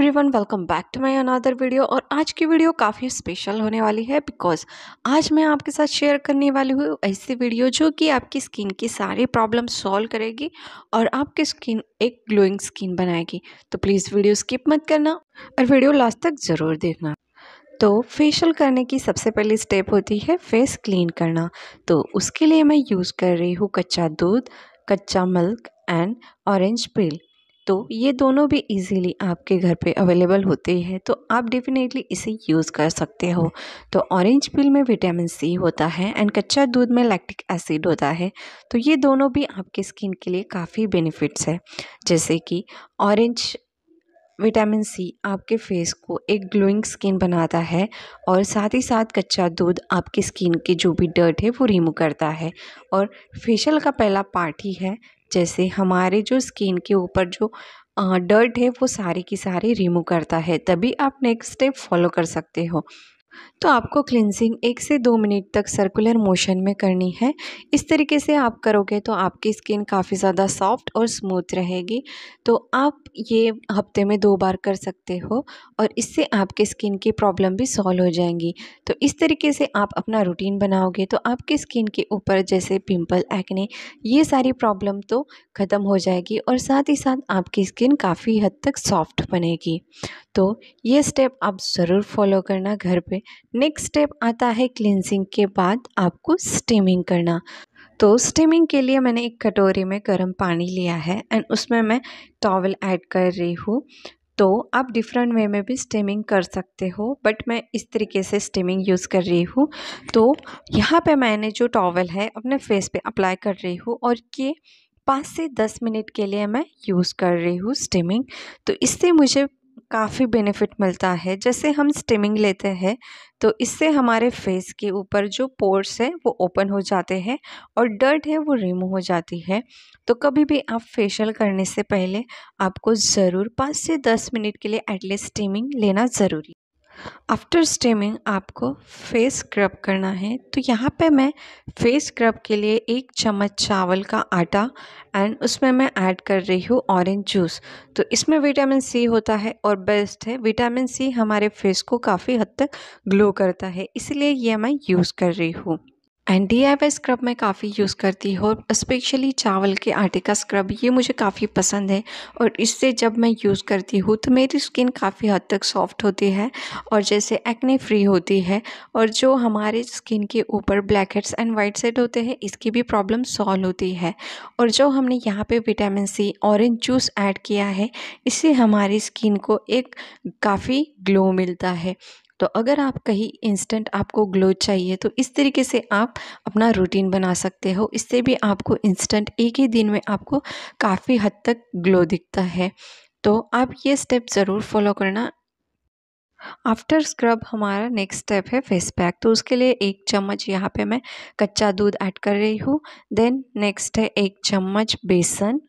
है one welcome back to my another video और आज की वीडियो काफ़ी स्पेशल होने वाली है बिकॉज आज मैं आपके साथ शेयर करने वाली हूँ ऐसी वीडियो जो कि आपकी स्किन की सारी प्रॉब्लम सॉल्व करेगी और आपकी स्किन एक ग्लोइंग स्किन बनाएगी तो प्लीज़ वीडियो स्किप मत करना और वीडियो लास्ट तक ज़रूर देखना तो फेशियल करने की सबसे पहली स्टेप होती है फेस क्लीन करना तो उसके लिए मैं यूज़ कर रही हूँ कच्चा दूध कच्चा मिल्क एंड ऑरेंज पील तो ये दोनों भी इजीली आपके घर पे अवेलेबल होते हैं तो आप डेफ़िनेटली इसे यूज़ कर सकते हो तो ऑरेंज पिल में विटामिन सी होता है एंड कच्चा दूध में लैक्टिक एसिड होता है तो ये दोनों भी आपके स्किन के लिए काफ़ी बेनिफिट्स है जैसे कि ऑरेंज विटामिन सी आपके फेस को एक ग्लोइंग स्किन बनाता है और साथ ही साथ कच्चा दूध आपकी स्किन की जो भी डर्ट है वो रिमूव करता है और फेशियल का पहला पार्ट ही है जैसे हमारे जो स्किन के ऊपर जो डर्ट है वो सारी की सारी रिमूव करता है तभी आप नेक्स्ट स्टेप फॉलो कर सकते हो तो आपको क्लिनजिंग एक से दो मिनट तक सर्कुलर मोशन में करनी है इस तरीके से आप करोगे तो आपकी स्किन काफ़ी ज़्यादा सॉफ्ट और स्मूथ रहेगी तो आप ये हफ्ते में दो बार कर सकते हो और इससे आपके स्किन की प्रॉब्लम भी सॉल्व हो जाएंगी तो इस तरीके से आप अपना रूटीन बनाओगे तो आपकी स्किन के ऊपर जैसे पिम्पल एक्ने ये सारी प्रॉब्लम तो ख़त्म हो जाएगी और साथ ही साथ आपकी स्किन काफ़ी हद तक सॉफ्ट बनेगी तो ये स्टेप आप ज़रूर फॉलो करना घर पर नेक्स्ट स्टेप आता है क्लिनजिंग के बाद आपको स्टीमिंग करना तो स्टीमिंग के लिए मैंने एक कटोरी में गर्म पानी लिया है एंड उसमें मैं टॉवल ऐड कर रही हूँ तो आप डिफरेंट वे में भी स्टीमिंग कर सकते हो बट मैं इस तरीके से स्टीमिंग यूज़ कर रही हूँ तो यहाँ पे मैंने जो टॉवल है अपने फेस पे अप्लाई कर रही हूँ और ये पाँच से दस मिनट के लिए मैं यूज़ कर रही हूँ स्टीमिंग तो इससे मुझे काफ़ी बेनिफिट मिलता है जैसे हम स्टिमिंग लेते हैं तो इससे हमारे फेस के ऊपर जो पोर्स है वो ओपन हो जाते हैं और डर्ट है वो रिमूव हो जाती है तो कभी भी आप फेशियल करने से पहले आपको ज़रूर पाँच से दस मिनट के लिए एटलीस्ट स्टीमिंग लेना ज़रूरी आफ्टर स्टीमिंग आपको फेस स्क्रब करना है तो यहाँ पे मैं फेस स्क्रब के लिए एक चम्मच चावल का आटा एंड उसमें मैं ऐड कर रही हूँ ऑरेंज जूस तो इसमें विटामिन सी होता है और बेस्ट है विटामिन सी हमारे फेस को काफ़ी हद तक ग्लो करता है इसलिए यह मैं यूज़ कर रही हूँ and D I Y scrub मैं काफ़ी यूज़ करती हूँ स्पेशली चावल के आटे का स्क्रब ये मुझे काफ़ी पसंद है और इससे जब मैं यूज़ करती हूँ तो मेरी स्किन काफ़ी हद तक सॉफ्ट होती है और जैसे एक्ने फ्री होती है और जो हमारे स्किन के ऊपर black heads and white head होते हैं इसकी भी प्रॉब्लम सॉल्व होती है और जो हमने यहाँ पर vitamin C orange juice add किया है इससे हमारी स्किन को एक काफ़ी ग्लो मिलता है तो अगर आप कहीं इंस्टेंट आपको ग्लो चाहिए तो इस तरीके से आप अपना रूटीन बना सकते हो इससे भी आपको इंस्टेंट एक ही दिन में आपको काफ़ी हद तक ग्लो दिखता है तो आप ये स्टेप ज़रूर फॉलो करना आफ्टर स्क्रब हमारा नेक्स्ट स्टेप है फेस पैक तो उसके लिए एक चम्मच यहाँ पे मैं कच्चा दूध ऐड कर रही हूँ देन नेक्स्ट है एक चम्मच बेसन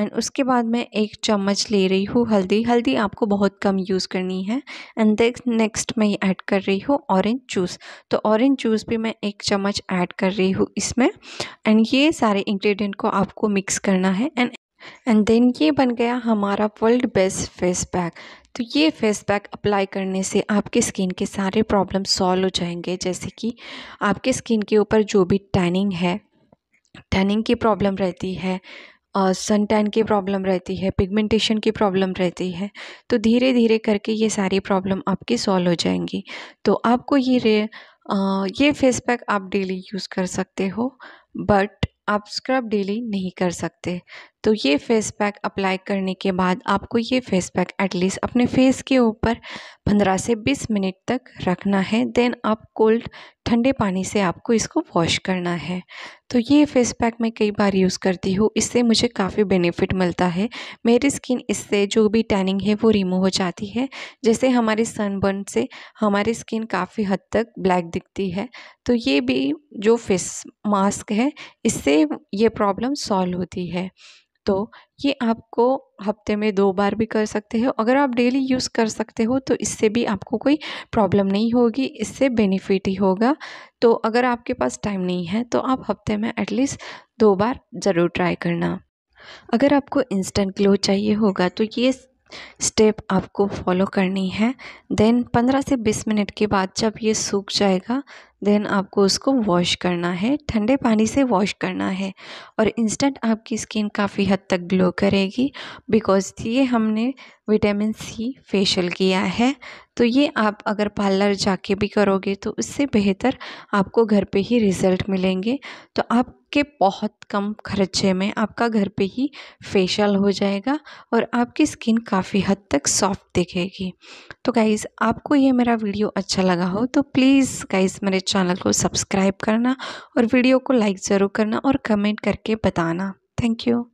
एंड उसके बाद मैं एक चम्मच ले रही हूँ हल्दी हल्दी आपको बहुत कम यूज़ करनी है एंड देख नेक्स्ट मैं ऐड कर रही हूँ ऑरेंज जूस तो ऑरेंज जूस भी मैं एक चम्मच ऐड कर रही हूँ इसमें एंड ये सारे इंग्रेडिएंट को आपको मिक्स करना है एंड एंड देन ये बन गया हमारा वर्ल्ड बेस्ट फेस पैक तो ये फेस पैक अप्लाई करने से आपके स्किन के सारे प्रॉब्लम सॉल्व हो जाएंगे जैसे कि आपके स्किन के ऊपर जो भी टैनिंग है टैनिंग की प्रॉब्लम रहती है सन टैन की प्रॉब्लम रहती है पिगमेंटेशन की प्रॉब्लम रहती है तो धीरे धीरे करके ये सारी प्रॉब्लम आपकी सॉल्व हो जाएंगी तो आपको ये रे ये फेस पैक आप डेली यूज़ कर सकते हो बट आप स्क्रब डेली नहीं कर सकते तो ये फेस पैक अप्लाई करने के बाद आपको ये फेस पैक एटलीस्ट अपने फेस के ऊपर 15 से 20 मिनट तक रखना है देन आप कोल्ड ठंडे पानी से आपको इसको वॉश करना है तो ये फेस पैक मैं कई बार यूज़ करती हूँ इससे मुझे काफ़ी बेनिफिट मिलता है मेरी स्किन इससे जो भी टैनिंग है वो रिमूव हो जाती है जैसे हमारे सनबर्न से हमारी स्किन काफ़ी हद तक ब्लैक दिखती है तो ये भी जो फेस मास्क है इससे ये प्रॉब्लम सॉल्व होती है तो ये आपको हफ्ते में दो बार भी कर सकते हो अगर आप डेली यूज़ कर सकते हो तो इससे भी आपको कोई प्रॉब्लम नहीं होगी इससे बेनिफिट ही होगा तो अगर आपके पास टाइम नहीं है तो आप हफ्ते में एटलीस्ट दो बार ज़रूर ट्राई करना अगर आपको इंस्टेंट ग्लो चाहिए होगा तो ये स्टेप आपको फॉलो करनी है देन पंद्रह से बीस मिनट के बाद जब ये सूख जाएगा देन आपको उसको वॉश करना है ठंडे पानी से वॉश करना है और इंस्टेंट आपकी स्किन काफ़ी हद तक ग्लो करेगी बिकॉज़ ये हमने विटामिन सी फेशियल किया है तो ये आप अगर पार्लर जाके भी करोगे तो उससे बेहतर आपको घर पे ही रिज़ल्ट मिलेंगे तो आपके बहुत कम खर्चे में आपका घर पे ही फेशियल हो जाएगा और आपकी स्किन काफ़ी हद तक सॉफ्ट दिखेगी तो गाइज़ आपको ये मेरा वीडियो अच्छा लगा हो तो प्लीज़ गाइज़ मेरे चैनल को सब्सक्राइब करना और वीडियो को लाइक ज़रूर करना और कमेंट करके बताना थैंक यू